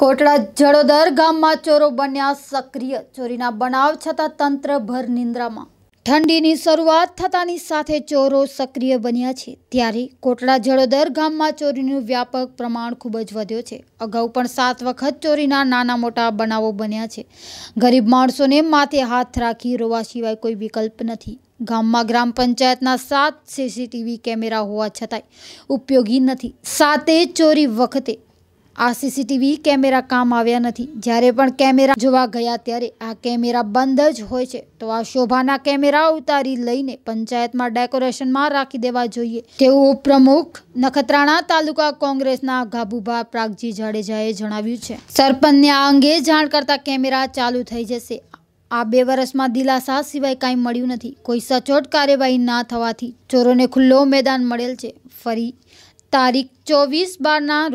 કોટડા જડોદર ગામમાં ચોરો બન્યા સક્રિય ચોરીના બનાવ છતાં તંત્ર ભર નિંદ્રામાં ઠંડીની શરૂઆત થતાની સાથે ચોરો સક્રિય બન્યા છે ત્યારે કોટડા જડોદર ગામમાં ચોરીનું વ્યાપક પ્રમાણ ખૂબ જ વધ્યો છે અગાઉ પણ સાત વખત ચોરીના નાના મોટા બનાવો બન્યા છે ગરીબ માણસોને માથે હાથ રાખી રોવા સિવાય કોઈ વિકલ્પ નથી ગામમાં ગ્રામ પંચાયતના સાત સીસીટીવી કેમેરા હોવા છતાંય ઉપયોગી નથી સાતે ચોરી વખતે આ સીસીટીવી કેમેરા કામ આવ્યા નથી જ્યારે પણ કેમેરા જોવા ગયા ત્યારે આ કેમેરા બંધ જ હોય છે તો આ શોભાના કેમેરા ઉતારી લઈને પંચાયતમાં ડેકોરેશનમાં રાખી દેવા જોઈએ તેવું પ્રમુખ નખત્રાણા તાલુકા કોંગ્રેસના ગાબુભા પ્રાગજી જાડેજાએ જણાવ્યું છે સરપંચને આ અંગે જાણ કરતા કેમેરા ચાલુ થઈ જશે આ બે વર્ષમાં દિલાસા સિવાય કાંઈ મળ્યું નથી કોઈ સચોટ કાર્યવાહી ના થવાથી ચોરોને ખુલ્લો મેદાન મળેલ છે ફરી તારીખ ચોવીસ બારના